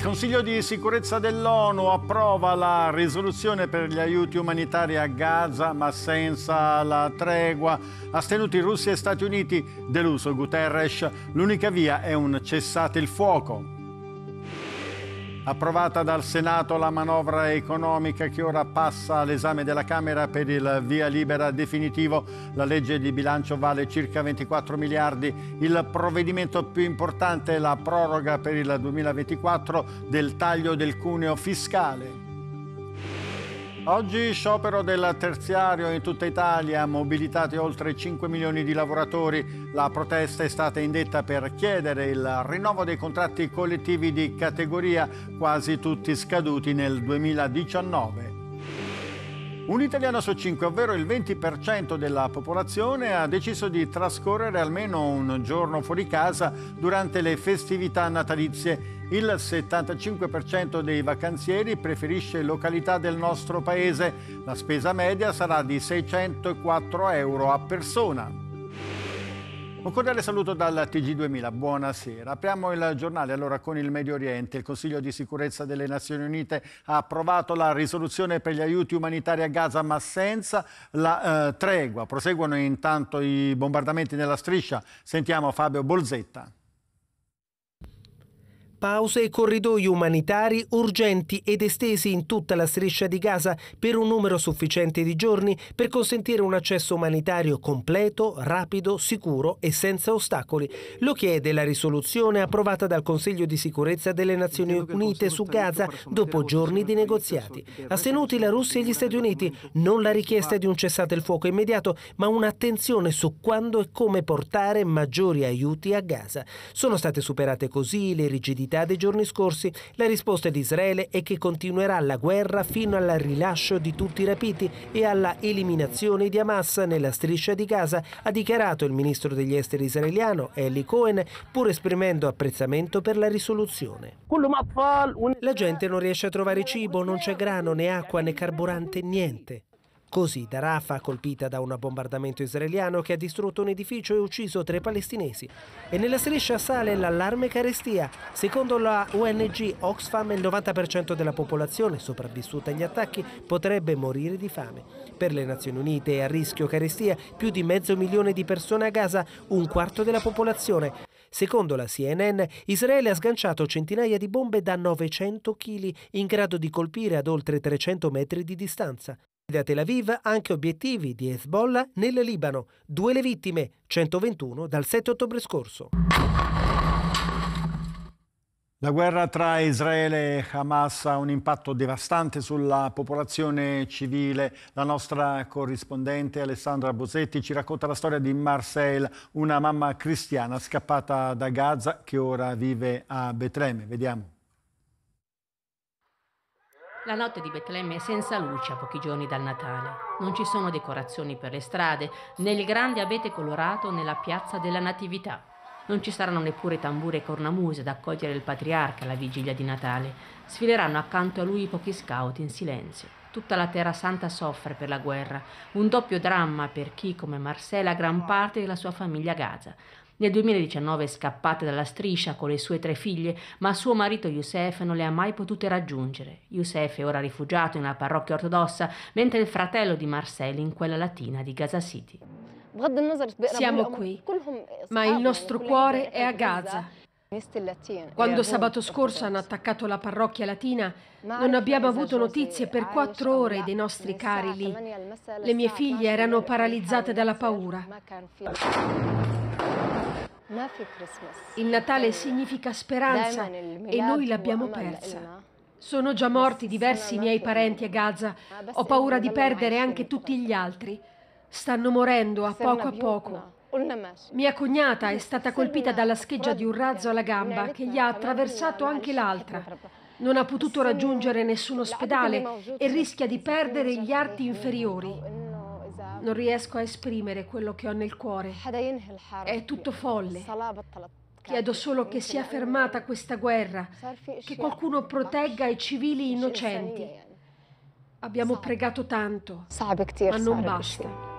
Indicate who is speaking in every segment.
Speaker 1: Il Consiglio di sicurezza dell'ONU approva la risoluzione per gli aiuti umanitari a Gaza, ma senza la tregua. Astenuti Russia e Stati Uniti, deluso Guterres, l'unica via è un cessate il fuoco. Approvata dal Senato la manovra economica che ora passa all'esame della Camera per il via libera definitivo. La legge di bilancio vale circa 24 miliardi. Il provvedimento più importante è la proroga per il 2024 del taglio del cuneo fiscale. Oggi sciopero del terziario in tutta Italia, mobilitati oltre 5 milioni di lavoratori. La protesta è stata indetta per chiedere il rinnovo dei contratti collettivi di categoria, quasi tutti scaduti nel 2019. Un italiano su cinque, ovvero il 20% della popolazione, ha deciso di trascorrere almeno un giorno fuori casa durante le festività natalizie. Il 75% dei vacanzieri preferisce località del nostro paese. La spesa media sarà di 604 euro a persona. Un cordiale saluto dal TG2000, buonasera. Apriamo il giornale allora con il Medio Oriente. Il Consiglio di sicurezza delle Nazioni Unite ha approvato la risoluzione per gli aiuti umanitari a Gaza ma senza la eh, tregua. Proseguono intanto i bombardamenti nella striscia. Sentiamo Fabio Bolzetta
Speaker 2: pause e corridoi umanitari urgenti ed estesi in tutta la striscia di Gaza per un numero sufficiente di giorni per consentire un accesso umanitario completo, rapido, sicuro e senza ostacoli. Lo chiede la risoluzione approvata dal Consiglio di sicurezza delle Nazioni Unite su Gaza dopo giorni di negoziati. Astenuti la Russia e gli Stati Uniti, non la richiesta di un cessate il fuoco immediato, ma un'attenzione su quando e come portare maggiori aiuti a Gaza. Sono state superate così le rigidità l'ostilità dei giorni scorsi. La risposta di Israele è che continuerà la guerra fino al rilascio di tutti i rapiti e alla eliminazione di Hamas nella striscia di Gaza, ha dichiarato il ministro degli esteri israeliano Eli Cohen, pur esprimendo apprezzamento per la risoluzione. La gente non riesce a trovare cibo, non c'è grano, né acqua, né carburante, niente. Così da Daraf colpita da un bombardamento israeliano che ha distrutto un edificio e ucciso tre palestinesi. E nella striscia sale l'allarme carestia. Secondo la ONG Oxfam il 90% della popolazione sopravvissuta agli attacchi potrebbe morire di fame. Per le Nazioni Unite è a rischio carestia più di mezzo milione di persone a Gaza, un quarto della popolazione. Secondo la CNN, Israele ha sganciato centinaia di bombe da 900 kg in grado di colpire ad oltre 300 metri di distanza. Da Tel Aviv anche obiettivi di Hezbollah nel Libano, due le vittime, 121 dal 7 ottobre scorso.
Speaker 1: La guerra tra Israele e Hamas ha un impatto devastante sulla popolazione civile. La nostra corrispondente Alessandra Bosetti ci racconta la storia di Marcel, una mamma cristiana scappata da Gaza che ora vive a Betlemme. Vediamo.
Speaker 3: La notte di Betlemme è senza luce a pochi giorni dal Natale. Non ci sono decorazioni per le strade, né il grande abete colorato nella piazza della Natività. Non ci saranno neppure tamburi e cornamuse ad accogliere il patriarca alla vigilia di Natale. Sfileranno accanto a lui pochi scout in silenzio. Tutta la Terra Santa soffre per la guerra, un doppio dramma per chi, come Marcella, gran parte della sua famiglia a Gaza. Nel 2019 è scappata dalla striscia con le sue tre figlie, ma suo marito Youssef non le ha mai potute raggiungere. Youssef è ora rifugiato in una parrocchia ortodossa, mentre il fratello di Marcel in quella
Speaker 4: latina di Gaza City. Siamo qui, ma il nostro cuore è a Gaza. Quando sabato scorso hanno attaccato la parrocchia latina, non abbiamo avuto notizie per quattro ore dei nostri cari lì. Le mie figlie erano paralizzate dalla paura. Il Natale significa speranza e noi l'abbiamo persa. Sono già morti diversi miei parenti a Gaza. Ah, Ho paura di perdere anche tutti gli altri. Stanno morendo a poco a poco. Mia cognata è stata colpita dalla scheggia di un razzo alla gamba che gli ha attraversato anche l'altra. Non ha potuto raggiungere nessun ospedale e rischia di perdere gli arti inferiori non riesco a esprimere quello che ho nel cuore. È tutto folle. Chiedo solo che sia fermata questa guerra, che qualcuno protegga i civili innocenti. Abbiamo pregato tanto, ma non basta.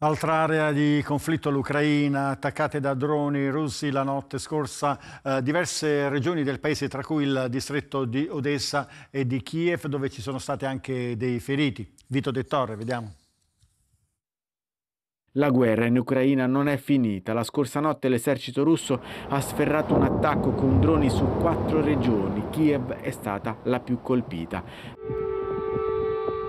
Speaker 1: Altra area di conflitto l'Ucraina, attaccate da droni russi la notte scorsa eh, diverse regioni del paese, tra cui il distretto di Odessa e di Kiev, dove ci sono stati anche dei feriti. Vito De Torre, vediamo.
Speaker 5: La guerra in Ucraina non è finita. La scorsa notte l'esercito russo ha sferrato un attacco con droni su quattro regioni. Kiev è stata la più colpita.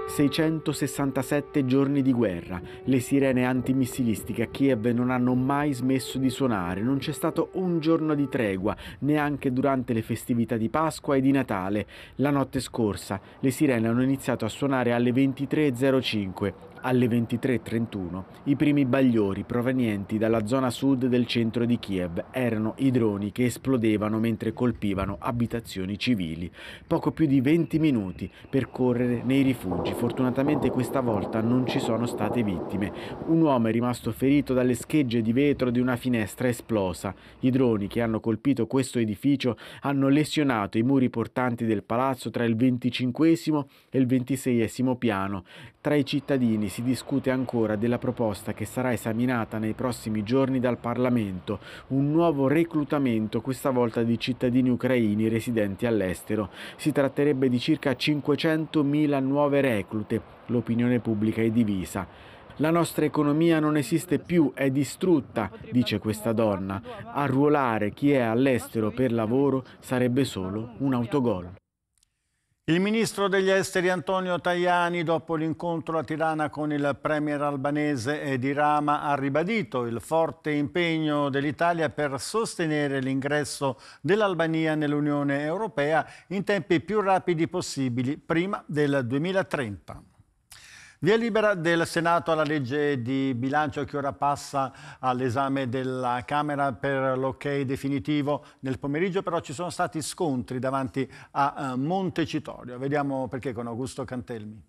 Speaker 5: 667 giorni di guerra, le sirene antimissilistiche a Kiev non hanno mai smesso di suonare, non c'è stato un giorno di tregua, neanche durante le festività di Pasqua e di Natale. La notte scorsa le sirene hanno iniziato a suonare alle 23.05 alle 23.31 i primi bagliori provenienti dalla zona sud del centro di Kiev erano i droni che esplodevano mentre colpivano abitazioni civili. Poco più di 20 minuti per correre nei rifugi. Fortunatamente questa volta non ci sono state vittime. Un uomo è rimasto ferito dalle schegge di vetro di una finestra esplosa. I droni che hanno colpito questo edificio hanno lesionato i muri portanti del palazzo tra il 25 e il 26 piano. Tra i cittadini quali si discute ancora della proposta che sarà esaminata nei prossimi giorni dal Parlamento, un nuovo reclutamento questa volta di cittadini ucraini residenti all'estero. Si tratterebbe di circa 500.000 nuove reclute, l'opinione pubblica è divisa. La nostra economia non esiste più, è distrutta, dice questa donna. Arruolare chi è all'estero per lavoro sarebbe solo un autogol.
Speaker 1: Il ministro degli esteri Antonio Tajani, dopo l'incontro a Tirana con il premier albanese Edi Rama, ha ribadito il forte impegno dell'Italia per sostenere l'ingresso dell'Albania nell'Unione Europea in tempi più rapidi possibili, prima del 2030. Via libera del Senato alla legge di bilancio che ora passa all'esame della Camera per l'ok definitivo. Nel pomeriggio però ci sono stati scontri davanti a eh, Montecitorio. Vediamo perché con Augusto Cantelmi.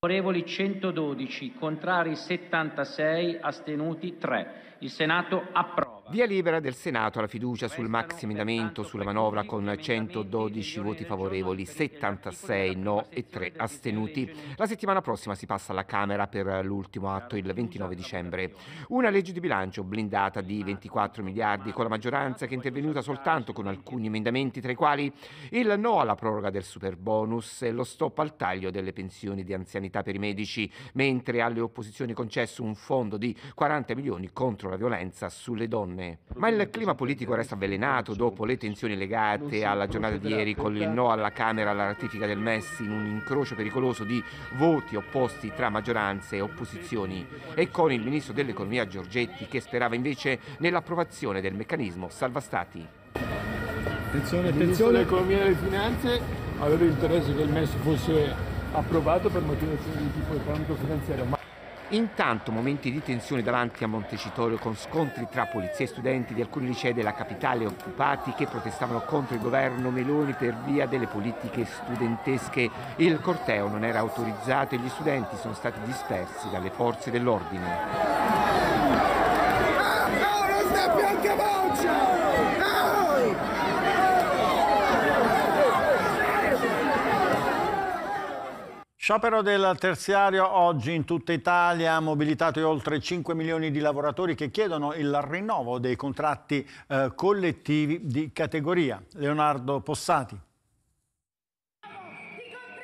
Speaker 1: Favorevoli 112, contrari 76, astenuti 3. Il
Speaker 6: Senato approva. Via libera del Senato alla fiducia sul maxi emendamento sulla manovra con 112 voti favorevoli, 76 no e 3 astenuti. La settimana prossima si passa alla Camera per l'ultimo atto il 29 dicembre. Una legge di bilancio blindata di 24 miliardi con la maggioranza che è intervenuta soltanto con alcuni emendamenti tra i quali il no alla proroga del super bonus e lo stop al taglio delle pensioni di anzianità per i medici, mentre alle opposizioni è concesso un fondo di 40 milioni contro la violenza sulle donne bene. Ma il clima politico resta avvelenato dopo le tensioni legate alla giornata di ieri con il no alla Camera alla ratifica del MES in un incrocio pericoloso di voti opposti tra maggioranze e opposizioni e con il ministro dell'economia Giorgetti che sperava invece nell'approvazione del meccanismo salva stati.
Speaker 5: Attenzione,
Speaker 7: attenzione. L'economia e le finanze aveva interesse che il MES fosse approvato per motivazioni di tipo economico-finanziario.
Speaker 6: Intanto momenti di tensione davanti a Montecitorio con scontri tra polizia e studenti di alcuni licei della capitale occupati che protestavano contro il governo Meloni per via delle politiche studentesche. Il corteo non era autorizzato e gli studenti sono stati dispersi dalle forze dell'ordine.
Speaker 1: Sciopero del terziario oggi in tutta Italia ha mobilitato oltre 5 milioni di lavoratori che chiedono il rinnovo dei contratti eh, collettivi di categoria. Leonardo Possati.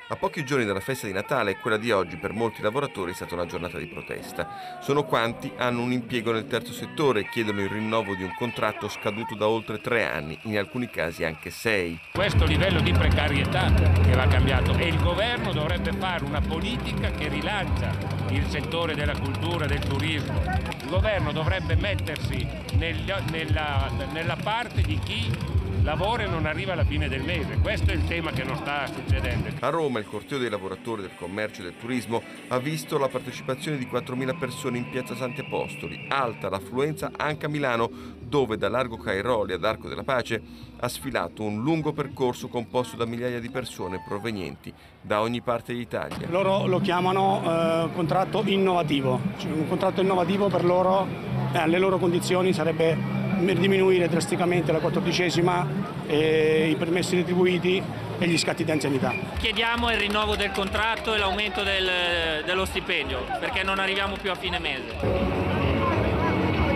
Speaker 8: A pochi giorni dalla festa di Natale, quella di oggi per molti lavoratori è stata una giornata di protesta. Sono quanti hanno un impiego nel terzo settore e chiedono il rinnovo di un contratto scaduto da oltre tre anni, in alcuni casi anche sei.
Speaker 6: Questo livello di precarietà che va cambiato e il governo dovrebbe fare una politica che rilancia il settore della cultura e del turismo. Il governo dovrebbe mettersi nella, nella, nella parte di chi lavora e non arriva alla fine del mese. Questo è il tema che non sta succedendo.
Speaker 8: A Roma il corteo dei lavoratori del commercio e del turismo ha visto la partecipazione di 4.000 persone in piazza Santi Apostoli, alta l'affluenza anche a Milano, dove da Largo Cairoli ad Arco della Pace ha sfilato un lungo percorso composto da migliaia di persone provenienti da ogni parte d'Italia. Loro lo
Speaker 5: chiamano eh, contratto innovativo, cioè un contratto innovativo per loro, eh, alle loro condizioni sarebbe per diminuire drasticamente la quattordicesima, eh, i permessi retribuiti e gli scatti di anzianità.
Speaker 9: Chiediamo il rinnovo del contratto e l'aumento del, dello stipendio perché non arriviamo più a fine mese.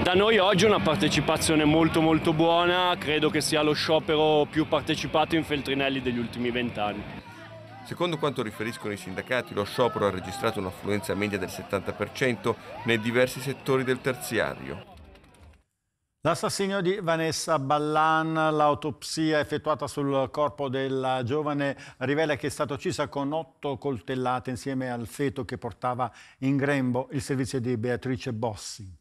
Speaker 1: Da noi oggi una partecipazione molto molto buona, credo che sia lo sciopero più partecipato in Feltrinelli degli ultimi vent'anni.
Speaker 8: Secondo quanto riferiscono i sindacati, lo sciopero ha registrato un'affluenza media del 70% nei diversi settori del terziario.
Speaker 1: L'assassinio di Vanessa Ballan, l'autopsia effettuata sul corpo della giovane rivela che è stata uccisa con otto coltellate insieme al feto che portava in grembo il servizio di Beatrice Bossi.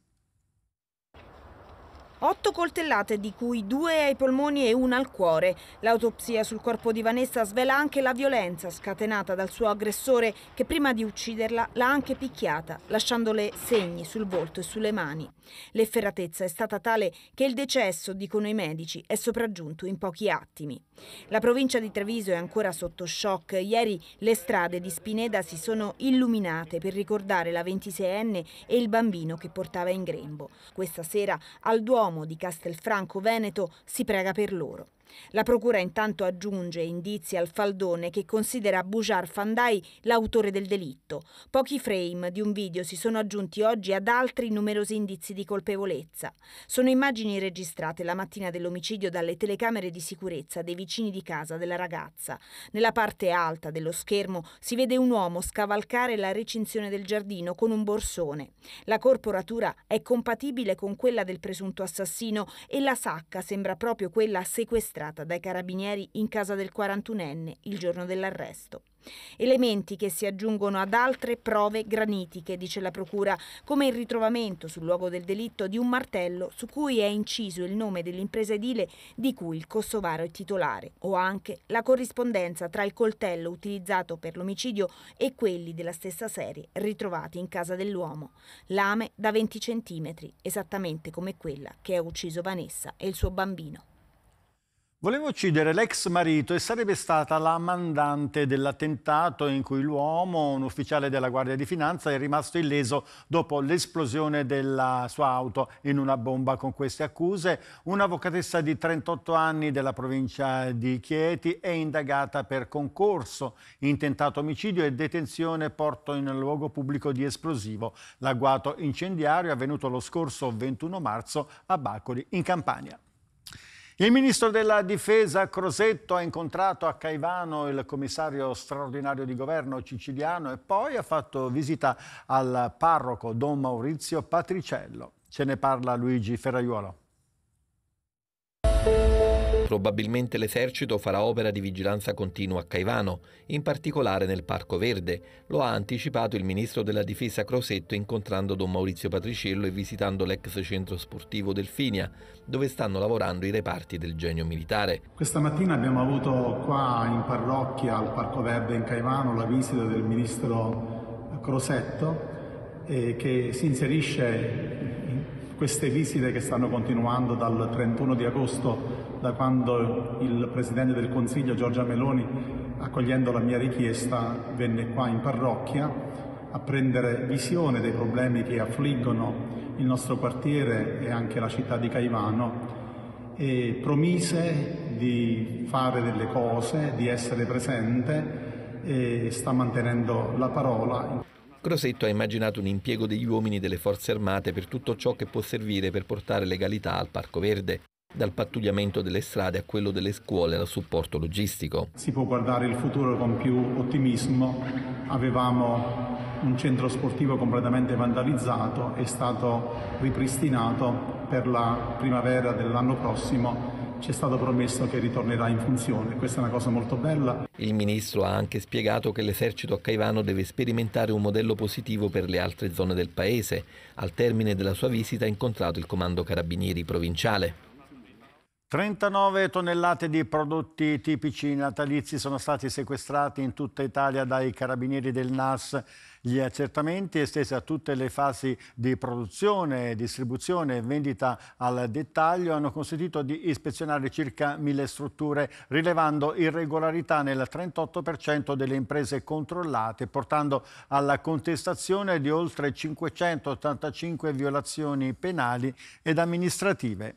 Speaker 10: Otto coltellate, di cui due ai polmoni e una al cuore. L'autopsia sul corpo di Vanessa svela anche la violenza scatenata dal suo aggressore che prima di ucciderla l'ha anche picchiata, lasciandole segni sul volto e sulle mani. L'efferatezza è stata tale che il decesso, dicono i medici, è sopraggiunto in pochi attimi. La provincia di Treviso è ancora sotto shock. Ieri le strade di Spineda si sono illuminate per ricordare la 26enne e il bambino che portava in grembo. Questa sera al Duomo di Castelfranco Veneto si prega per loro. La procura intanto aggiunge indizi al faldone che considera Bujar Fandai l'autore del delitto. Pochi frame di un video si sono aggiunti oggi ad altri numerosi indizi di colpevolezza. Sono immagini registrate la mattina dell'omicidio dalle telecamere di sicurezza dei vicini di casa della ragazza. Nella parte alta dello schermo si vede un uomo scavalcare la recinzione del giardino con un borsone. La corporatura è compatibile con quella del presunto assassino e la sacca sembra proprio quella sequestrata registrata dai carabinieri in casa del 41enne il giorno dell'arresto. Elementi che si aggiungono ad altre prove granitiche, dice la Procura, come il ritrovamento sul luogo del delitto di un martello su cui è inciso il nome dell'impresa edile di cui il kosovaro è titolare, o anche la corrispondenza tra il coltello utilizzato per l'omicidio e quelli della stessa serie ritrovati in casa dell'uomo, lame da 20 cm, esattamente come quella che ha ucciso Vanessa e il suo bambino.
Speaker 1: Voleva uccidere l'ex marito e sarebbe stata la mandante dell'attentato in cui l'uomo, un ufficiale della Guardia di Finanza, è rimasto illeso dopo l'esplosione della sua auto in una bomba. Con queste accuse, un'avvocatessa di 38 anni della provincia di Chieti è indagata per concorso, intentato omicidio e detenzione porto in luogo pubblico di esplosivo. L'agguato incendiario è avvenuto lo scorso 21 marzo a Bacoli, in Campania. Il ministro della difesa Crosetto ha incontrato a Caivano il commissario straordinario di governo siciliano e poi ha fatto visita al parroco Don Maurizio Patriciello. Ce ne parla Luigi Ferraiuolo.
Speaker 9: Probabilmente l'esercito farà opera di vigilanza continua a Caivano, in particolare nel Parco Verde. Lo ha anticipato il ministro della Difesa Crosetto incontrando don Maurizio Patriciello e visitando l'ex centro sportivo Delfinia, dove stanno lavorando i reparti del genio militare.
Speaker 11: Questa mattina abbiamo avuto qua in parrocchia al Parco Verde in Caivano la visita del ministro Crosetto eh, che si inserisce in queste visite che stanno continuando dal 31 di agosto da quando il Presidente del Consiglio Giorgia Meloni, accogliendo la mia richiesta, venne qua in parrocchia a prendere visione dei problemi che affliggono il nostro quartiere e anche la città di Caivano e promise di fare delle cose, di essere presente e sta mantenendo la parola.
Speaker 9: Crosetto ha immaginato un impiego degli uomini delle forze armate per tutto ciò che può servire per portare legalità al Parco Verde dal pattugliamento delle strade a quello delle scuole al supporto logistico.
Speaker 11: Si può guardare il futuro con più ottimismo, avevamo un centro sportivo completamente vandalizzato, è stato ripristinato per la primavera dell'anno prossimo ci è stato promesso che ritornerà in funzione. Questa è una cosa molto bella.
Speaker 9: Il ministro ha anche spiegato che l'esercito a Caivano deve sperimentare un modello positivo per le altre zone del paese. Al termine della sua visita ha incontrato il comando carabinieri provinciale.
Speaker 1: 39 tonnellate di prodotti tipici natalizi sono stati sequestrati in tutta Italia dai carabinieri del NAS. Gli accertamenti estesi a tutte le fasi di produzione, distribuzione e vendita al dettaglio hanno consentito di ispezionare circa 1000 strutture, rilevando irregolarità nel 38% delle imprese controllate, portando alla contestazione di oltre 585 violazioni penali ed amministrative.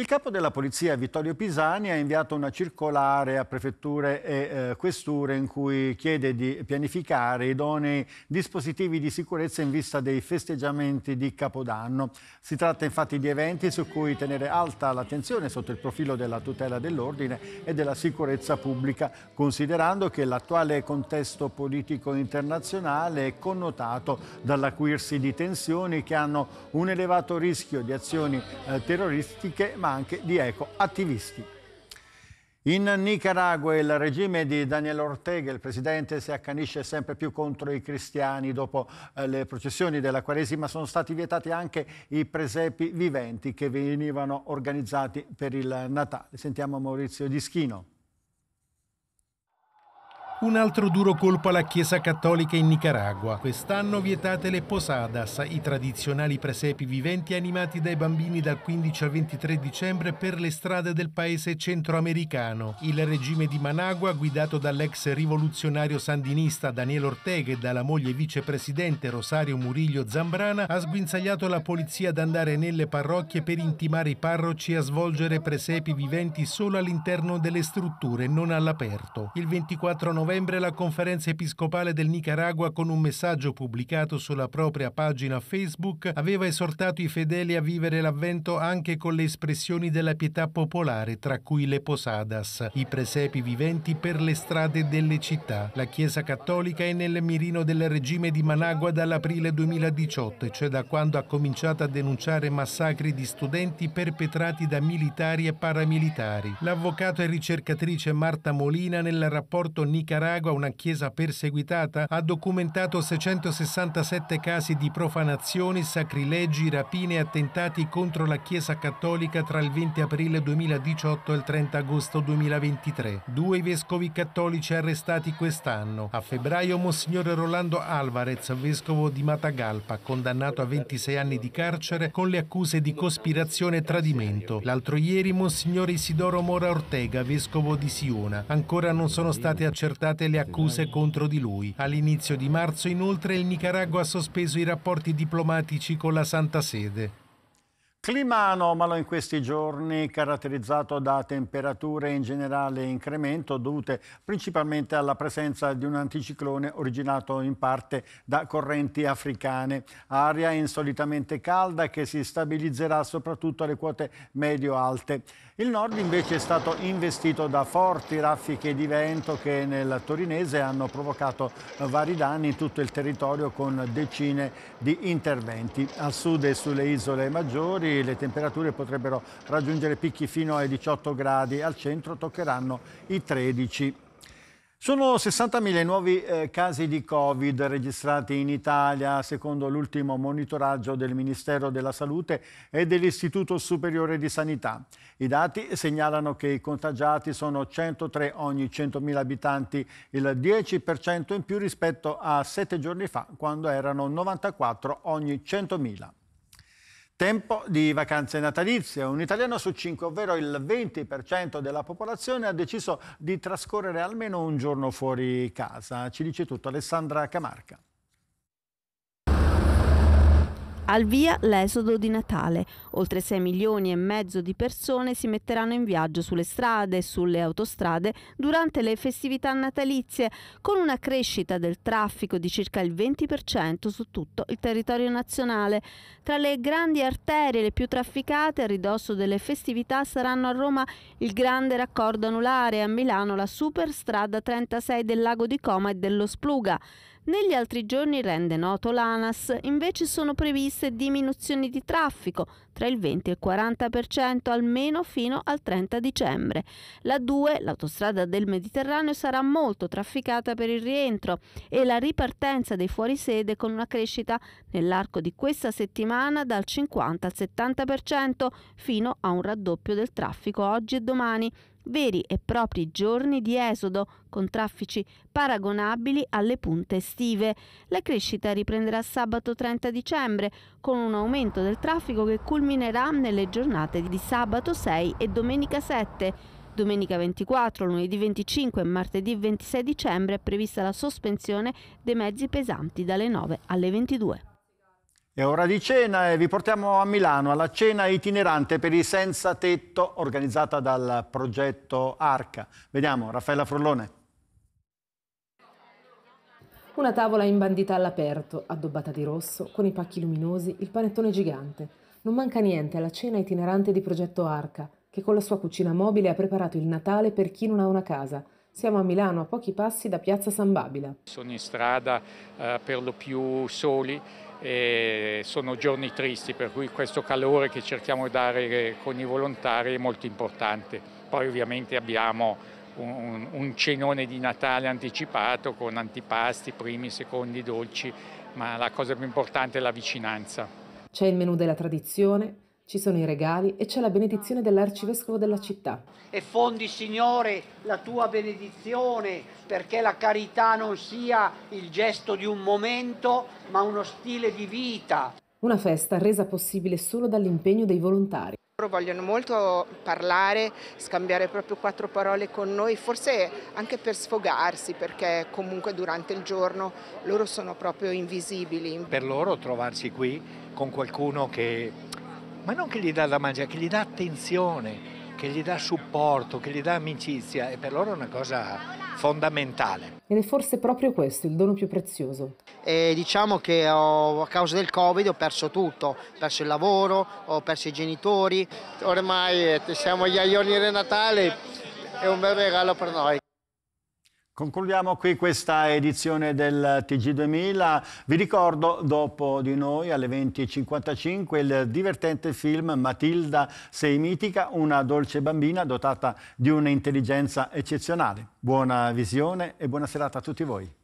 Speaker 1: Il capo della polizia Vittorio Pisani ha inviato una circolare a prefetture e eh, questure in cui chiede di pianificare idonei dispositivi di sicurezza in vista dei festeggiamenti di Capodanno. Si tratta infatti di eventi su cui tenere alta l'attenzione sotto il profilo della tutela dell'ordine e della sicurezza pubblica, considerando che l'attuale contesto politico internazionale è connotato dall'acuirsi di tensioni che hanno un elevato rischio di azioni eh, terroristiche ma anche di ecoattivisti. In Nicaragua il regime di Daniel Ortega, il presidente, si accanisce sempre più contro i cristiani. Dopo eh, le processioni della Quaresima sono stati vietati anche i presepi viventi che venivano organizzati per il Natale. Sentiamo Maurizio Dischino.
Speaker 7: Un altro duro colpo alla Chiesa Cattolica in Nicaragua. Quest'anno vietate le posadas, i tradizionali presepi viventi animati dai bambini dal 15 al 23 dicembre per le strade del paese centroamericano. Il regime di Managua, guidato dall'ex rivoluzionario sandinista Daniel Ortega e dalla moglie vicepresidente Rosario Murillo Zambrana, ha sguinzagliato la polizia ad andare nelle parrocchie per intimare i parroci a svolgere presepi viventi solo all'interno delle strutture, non all'aperto. Il 24 novembre novembre la conferenza episcopale del Nicaragua con un messaggio pubblicato sulla propria pagina Facebook aveva esortato i fedeli a vivere l'avvento anche con le espressioni della pietà popolare, tra cui le posadas, i presepi viventi per le strade delle città. La Chiesa Cattolica è nel mirino del regime di Managua dall'aprile 2018, cioè da quando ha cominciato a denunciare massacri di studenti perpetrati da militari e paramilitari. L'avvocato e ricercatrice Marta Molina nel rapporto Nicaragua Nicaragua una chiesa perseguitata, ha documentato 667 casi di profanazioni, sacrilegi, rapine e attentati contro la Chiesa cattolica tra il 20 aprile 2018 e il 30 agosto 2023. Due vescovi cattolici arrestati quest'anno. A febbraio Monsignore Rolando Alvarez, vescovo di Matagalpa, condannato a 26 anni di carcere con le accuse di cospirazione e tradimento. L'altro ieri Monsignore Isidoro Mora Ortega, vescovo di Siona. Ancora non sono state accertate aumentate le accuse contro di lui. All'inizio di marzo inoltre il Nicaragua ha sospeso i rapporti diplomatici con la Santa Sede.
Speaker 1: Clima anomalo in questi giorni, caratterizzato da temperature in generale incremento dovute principalmente alla presenza di un anticiclone originato in parte da correnti africane. Aria insolitamente calda che si stabilizzerà soprattutto alle quote medio-alte. Il nord invece è stato investito da forti raffiche di vento che nel torinese hanno provocato vari danni in tutto il territorio con decine di interventi. Al sud e sulle isole maggiori le temperature potrebbero raggiungere picchi fino ai 18 gradi, al centro toccheranno i 13 sono 60.000 i nuovi eh, casi di Covid registrati in Italia secondo l'ultimo monitoraggio del Ministero della Salute e dell'Istituto Superiore di Sanità. I dati segnalano che i contagiati sono 103 ogni 100.000 abitanti, il 10% in più rispetto a sette giorni fa quando erano 94 ogni 100.000. Tempo di vacanze natalizie. Un italiano su cinque, ovvero il 20% della popolazione, ha deciso di trascorrere almeno un giorno fuori casa. Ci dice tutto Alessandra Camarca.
Speaker 3: Al via l'esodo di Natale. Oltre 6 milioni e mezzo di persone si metteranno in viaggio sulle strade e sulle autostrade durante le festività natalizie, con una crescita del traffico di circa il 20% su tutto il territorio nazionale. Tra le grandi arterie le più trafficate a ridosso delle festività saranno a Roma il grande raccordo anulare e a Milano la superstrada 36 del Lago di Coma e dello Spluga. Negli altri giorni, rende noto l'ANAS, invece sono previste diminuzioni di traffico tra il 20 e il 40% almeno fino al 30 dicembre. La 2, l'autostrada del Mediterraneo, sarà molto trafficata per il rientro e la ripartenza dei fuorisede con una crescita nell'arco di questa settimana dal 50 al 70% fino a un raddoppio del traffico oggi e domani veri e propri giorni di esodo, con traffici paragonabili alle punte estive. La crescita riprenderà sabato 30 dicembre, con un aumento del traffico che culminerà nelle giornate di sabato 6 e domenica 7. Domenica 24, lunedì 25 e martedì 26 dicembre è prevista la sospensione dei mezzi pesanti
Speaker 1: dalle 9 alle 22. È ora di cena e vi portiamo a Milano alla cena itinerante per i senza tetto organizzata dal progetto Arca. Vediamo, Raffaella Frullone.
Speaker 4: Una tavola imbandita all'aperto, addobbata di rosso, con i pacchi luminosi, il panettone gigante. Non manca niente alla cena itinerante di progetto Arca, che con la sua cucina mobile ha preparato il Natale per chi non ha una casa. Siamo a Milano, a pochi passi da Piazza San Babila.
Speaker 6: Sono in strada eh, per lo più soli e sono giorni tristi per cui questo calore che cerchiamo di dare eh, con i volontari è molto importante. Poi ovviamente abbiamo un, un cenone di Natale anticipato con antipasti, primi, secondi, dolci, ma la cosa più importante è la vicinanza.
Speaker 4: C'è il menù della tradizione, ci sono i regali e c'è la benedizione dell'arcivescovo della città.
Speaker 6: E fondi, Signore, la tua benedizione perché la carità non sia il gesto di un momento, ma uno stile di vita.
Speaker 4: Una festa resa possibile solo dall'impegno dei volontari
Speaker 6: Loro vogliono molto parlare, scambiare proprio quattro parole con noi, forse anche per sfogarsi perché comunque durante il giorno loro sono proprio invisibili. Per loro trovarsi qui con qualcuno che ma non che gli dà da mangiare, che gli dà attenzione, che gli dà supporto, che gli dà amicizia è per loro una cosa fondamentale.
Speaker 4: Ed è forse proprio questo il dono più prezioso.
Speaker 6: E
Speaker 2: diciamo che ho, a causa del Covid ho perso tutto, ho perso il lavoro, ho perso i
Speaker 6: genitori. Ormai eh, siamo gli aioni di Natale, è un bel regalo per
Speaker 1: noi. Concludiamo qui questa edizione del TG2000. Vi ricordo, dopo di noi, alle 20.55, il divertente film Matilda Sei Mitica, una dolce bambina dotata di un'intelligenza eccezionale. Buona visione e buona serata a tutti voi.